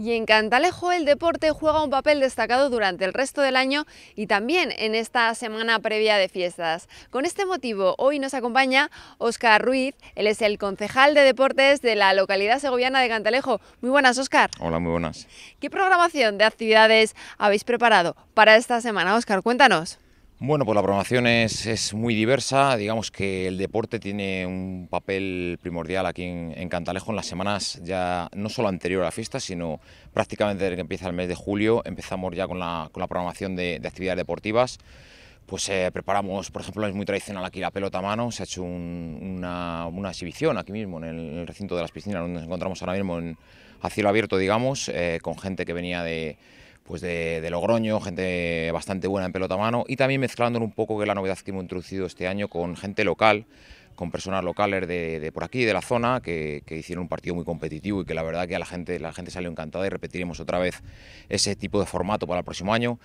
Y en Cantalejo el deporte juega un papel destacado durante el resto del año y también en esta semana previa de fiestas. Con este motivo hoy nos acompaña Óscar Ruiz, él es el concejal de deportes de la localidad segoviana de Cantalejo. Muy buenas Óscar. Hola, muy buenas. ¿Qué programación de actividades habéis preparado para esta semana? Óscar, cuéntanos. Bueno, pues la programación es, es, muy diversa. Digamos que el deporte tiene un papel primordial aquí en, Cantalejo en las semanas ya no solo anterior a la fiesta, sino prácticamente desde que empieza el mes de julio. Empezamos ya con la, con la programación de, actividades deportivas. Pues eh, preparamos, por ejemplo, es muy tradicional aquí la pelota a mano. Se ha hecho una, una, exhibición aquí mismo en el, recinto de las piscinas, donde nos encontramos ahora mismo en, a cielo abierto, digamos, eh, con gente que venía de pues de, de, Logroño, gente bastante buena en pelota a mano y también mezclando un poco que la novedad que hemos introducido este año con gente local, con personas locales de, de por aquí, de la zona, que, que, hicieron un partido muy competitivo y que la verdad que a la gente, la gente salió encantada y repetiremos otra vez ese tipo de formato para el próximo año.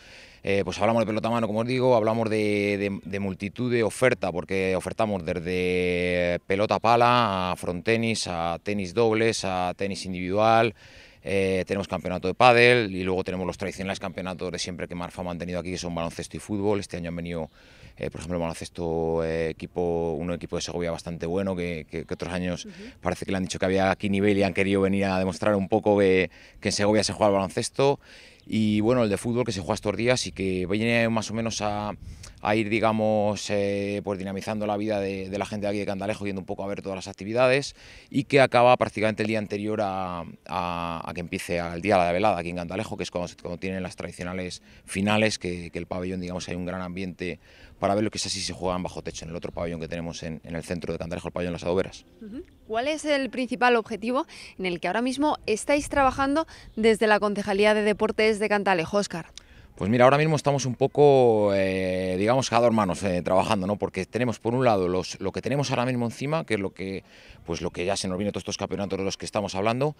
Eh, pues hablamos de pelota a mano, como os digo, hablamos de, de multitud de oferta, porque ofertamos desde pelota pala a frontenis, a tenis dobles, a tenis individual. Eh, tenemos campeonato de pádel y luego tenemos los tradicionales campeonatos de siempre que Marfa ha mantenido aquí, que son baloncesto y fútbol. Este año han venido, eh, por ejemplo, el baloncesto eh, equipo, un equipo de Segovia bastante bueno, que, otros años parece que le han dicho que había aquí nivel y han querido venir a demostrar un poco que, que en Segovia se juega el baloncesto y bueno, el de fútbol que se juega estos días y que viene más o menos a, ir, digamos, eh, pues dinamizando la vida de, la gente de aquí de Candalejo, yendo un poco a ver todas las actividades y que acaba prácticamente el día anterior a, que empiece el día de la velada aquí en Candalejo, que es cuando, tienen las tradicionales finales, que, que el pabellón, digamos, hay un gran ambiente para ver lo que es así si se juegan bajo techo en el otro pabellón que tenemos en, el centro de Cantalejo... el pabellón Las Adoberas. ¿Cuál es el principal objetivo en el que ahora mismo estáis trabajando desde la Concejalía de Deportes de Cantalejo, Óscar? Pues mira, ahora mismo estamos un poco, eh, digamos, cada hermanos eh, trabajando, ¿no? Porque tenemos por un lado los, lo que tenemos ahora mismo encima, que es lo que, pues lo que ya se nos viene todos estos campeonatos de los que estamos hablando,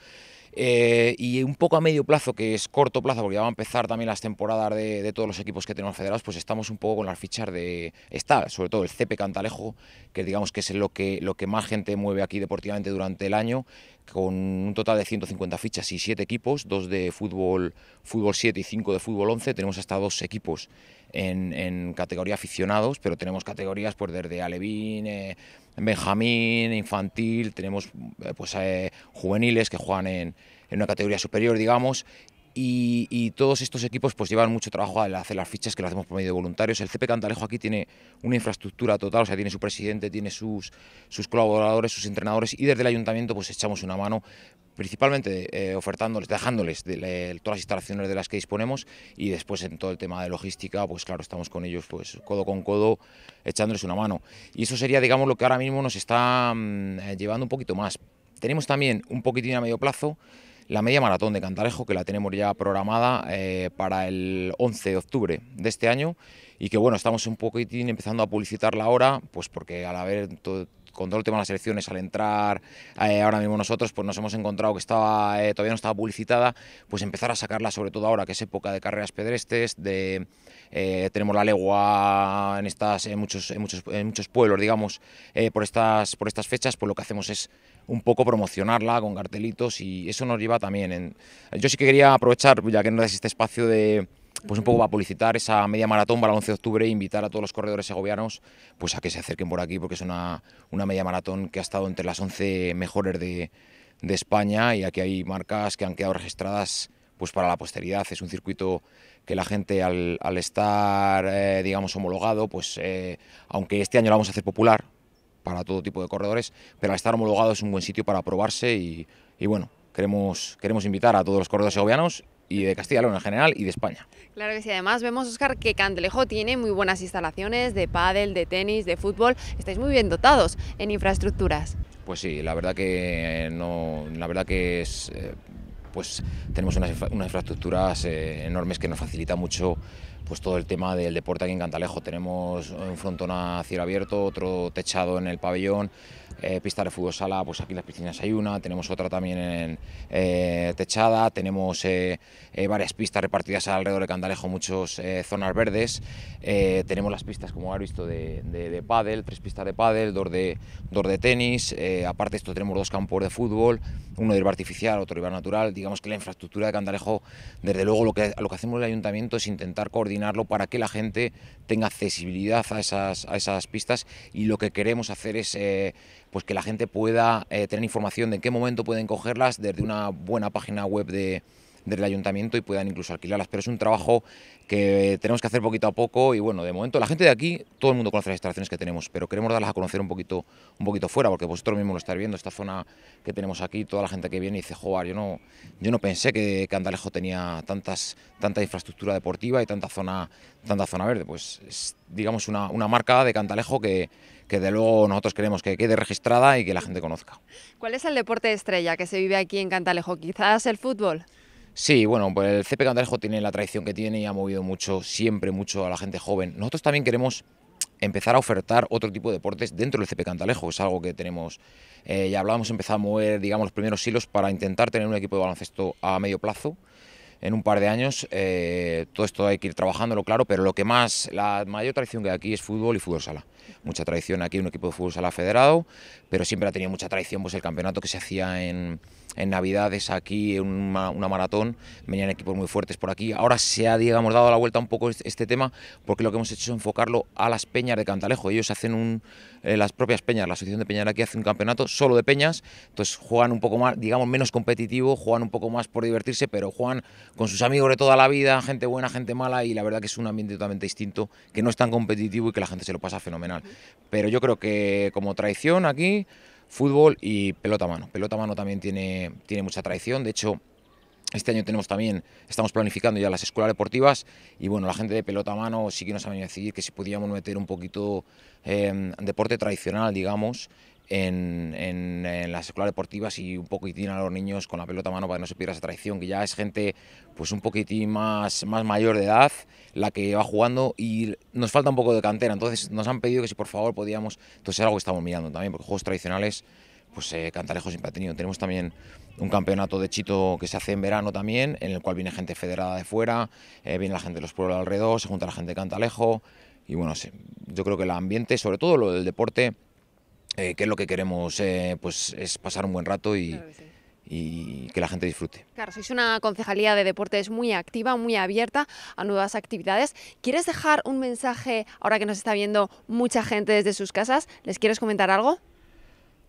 eh, y un poco a medio plazo, que es corto plazo, porque ya va a empezar también las temporadas de, todos los equipos que tenemos federados, pues estamos un poco con las fichas de, está, sobre todo el CP Cantalejo, que digamos que es lo que, lo que más gente mueve aquí deportivamente durante el año, con un total de 150 fichas y siete equipos, dos de fútbol, fútbol 7 y 5 de fútbol 11. Tenemos hasta dos equipos en, categoría aficionados, pero tenemos categorías pues, desde Alevín, eh, Benjamín, infantil, tenemos eh, pues, eh, juveniles que juegan en, en una categoría superior, digamos, y, todos estos equipos pues llevan mucho trabajo al hacer las fichas que lo hacemos por medio de voluntarios. El CP Cantalejo aquí tiene una infraestructura total, o sea, tiene su presidente, tiene sus, colaboradores, sus entrenadores y desde el ayuntamiento pues echamos una mano principalmente eh, ofertándoles, dejándoles todas las instalaciones de las que disponemos y después en todo el tema de logística, pues claro, estamos con ellos pues codo con codo echándoles una mano. Y eso sería, digamos, lo que ahora mismo nos está mm, eh, llevando un poquito más. Tenemos también un poquitín a medio plazo la media maratón de Cantarejo, que la tenemos ya programada eh, para el 11 de octubre de este año y que bueno, estamos un poquitín empezando a publicitarla ahora, pues porque al haber con todo el tema de las elecciones, al entrar eh, ahora mismo nosotros, pues nos hemos encontrado que estaba, eh, todavía no estaba publicitada, pues empezar a sacarla, sobre todo ahora que es época de carreras pedrestes, de, tenemos la legua en, estas, muchos, en muchos, muchos pueblos, digamos, por, estas, por estas fechas, pues lo que hacemos es un poco promocionarla con cartelitos y eso nos lleva también. En... Yo sí que quería aprovechar, ya que no existe este espacio de, pues un poco va publicitar esa media maratón para el 11 de octubre e invitar a todos los corredores segovianos pues a que se acerquen por aquí porque es una, una media maratón que ha estado entre las 11 mejores de, España y aquí hay marcas que han quedado registradas pues para la posteridad. Es un circuito que la gente al, estar, eh, digamos, homologado, pues eh, aunque este año la vamos a hacer popular, para todo tipo de corredores, pero al estar homologado es un buen sitio para probarse y, bueno, queremos, queremos invitar a todos los corredores segovianos y de Castilla y León en general y de España. Claro que sí, además vemos, Oscar, que Cantelejo tiene muy buenas instalaciones de pádel, de tenis, de fútbol, estáis muy bien dotados en infraestructuras. Pues sí, la verdad que no, la verdad que es, eh, pues tenemos unas, infraestructuras eh, enormes que nos facilita mucho pues todo el tema del deporte aquí en Cantalejo. Tenemos un frontón a cielo abierto, otro techado en el pabellón, eh, pista de fútbol sala, pues aquí en las piscinas hay una, tenemos otra también en, eh, techada, tenemos eh, eh, varias pistas repartidas alrededor de Cantalejo, muchas zonas verdes, tenemos las pistas, como habéis visto, de, de, de pádel, tres pistas de pádel, dos de, dos de tenis, aparte esto tenemos dos campos de fútbol, uno de hierba artificial, otro de hierba natural, digamos que la infraestructura de Cantalejo, desde luego lo que, lo que hacemos el ayuntamiento es intentar coordinar para que la gente tenga accesibilidad a esas, a esas pistas y lo que queremos hacer es eh, pues que la gente pueda eh, tener información de en qué momento pueden cogerlas desde una buena página web de, del ayuntamiento y puedan incluso alquilarlas. Pero es un trabajo que tenemos que hacer poquito a poco y bueno, de momento la gente de aquí, todo el mundo conoce las instalaciones que tenemos, pero queremos darlas a conocer un poquito, un poquito fuera, porque vosotros mismos lo estáis viendo, esta zona que tenemos aquí, toda la gente que viene y dice, joder, yo no, yo no pensé que, Cantalejo tenía tantas, tanta infraestructura deportiva y tanta zona, tanta zona verde. Pues es, digamos, una, una, marca de Cantalejo que, que de luego nosotros queremos que quede registrada y que la gente conozca. ¿Cuál es el deporte estrella que se vive aquí en Cantalejo? Quizás el fútbol. Sí, bueno, pues el CP Cantalejo tiene la tradición que tiene y ha movido mucho, siempre mucho a la gente joven. Nosotros también queremos empezar a ofertar otro tipo de deportes dentro del CP Cantalejo, es algo que tenemos, eh, ya hablábamos, empezamos a mover, digamos, los primeros hilos para intentar tener un equipo de baloncesto a medio plazo, en un par de años, eh, todo esto hay que ir trabajándolo, claro, pero lo que más, la mayor tradición que hay aquí es fútbol y fútbol sala mucha tradición aquí, un equipo de fútbol sala federado, pero siempre ha tenido mucha traición pues el campeonato que se hacía en, en Navidades aquí, una, una maratón, venían equipos muy fuertes por aquí. Ahora se ha, digamos, dado la vuelta un poco este, este tema, porque lo que hemos hecho es enfocarlo a las peñas de Cantalejo. Ellos hacen un, eh, las propias peñas, la Asociación de Peñas aquí hace un campeonato solo de peñas, entonces juegan un poco más, digamos, menos competitivo, juegan un poco más por divertirse, pero juegan con sus amigos de toda la vida, gente buena, gente mala, y la verdad que es un ambiente totalmente distinto, que no es tan competitivo y que la gente se lo pasa fenomenal. Pero yo creo que como traición aquí, fútbol y pelota a mano. Pelota a mano también tiene, tiene mucha traición. De hecho, este año tenemos también, estamos planificando ya las escuelas deportivas y bueno, la gente de pelota a mano sí que nos ha venido a decir que si podíamos meter un poquito eh, deporte tradicional, digamos, en, las escuelas deportivas y un poquitín a los niños con la pelota a mano para que no se pierda esa traición, que ya es gente pues un poquitín más, más mayor de edad la que va jugando y nos falta un poco de cantera, entonces nos han pedido que si por favor podíamos, entonces es algo que estamos mirando también, porque juegos tradicionales pues eh, Cantalejo siempre ha tenido. Tenemos también un campeonato de Chito que se hace en verano también, en el cual viene gente federada de fuera, eh, viene la gente de los pueblos alrededor, se junta la gente de Cantalejo y bueno, yo creo que el ambiente, sobre todo lo del deporte, eh, que es lo que queremos, eh, pues es pasar un buen rato y, que la gente disfrute. Claro, sois una concejalía de deportes muy activa, muy abierta a nuevas actividades. ¿Quieres dejar un mensaje ahora que nos está viendo mucha gente desde sus casas? ¿Les quieres comentar algo?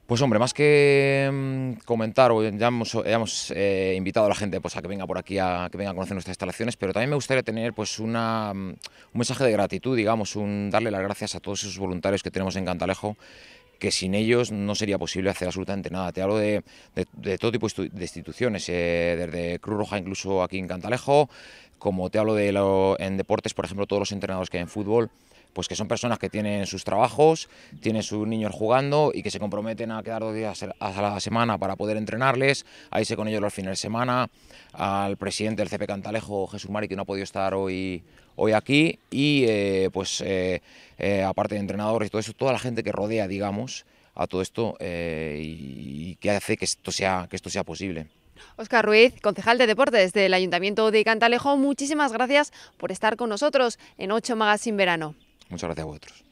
Pues hombre, más que mm, comentar, ya hemos, eh, invitado a la gente pues, a que venga por aquí, a que venga a conocer nuestras instalaciones, pero también me gustaría tener pues, mm, un mensaje de gratitud, digamos, un darle las gracias a todos esos voluntarios que tenemos en Cantalejo, que sin ellos no sería posible hacer absolutamente nada. Te hablo de, de, todo tipo de instituciones, eh, desde Cruz Roja incluso aquí en Cantalejo, como te hablo de en deportes, por ejemplo, todos los entrenadores que hay en fútbol, pues que son personas que tienen sus trabajos, tienen sus niños jugando y que se comprometen a quedar dos días a la semana para poder entrenarles, a irse con ellos los fines de semana, al presidente del CP Cantalejo, Jesús Mari, que no ha podido estar hoy, hoy aquí, y eh, pues eh, eh, aparte de entrenadores y todo eso, toda la gente que rodea, digamos, a todo esto y, y que hace que esto sea, que esto sea posible. Oscar Ruiz, concejal de deportes del Ayuntamiento de Cantalejo, muchísimas gracias por estar con nosotros en Ocho sin Verano. Muchas gracias a vosotros.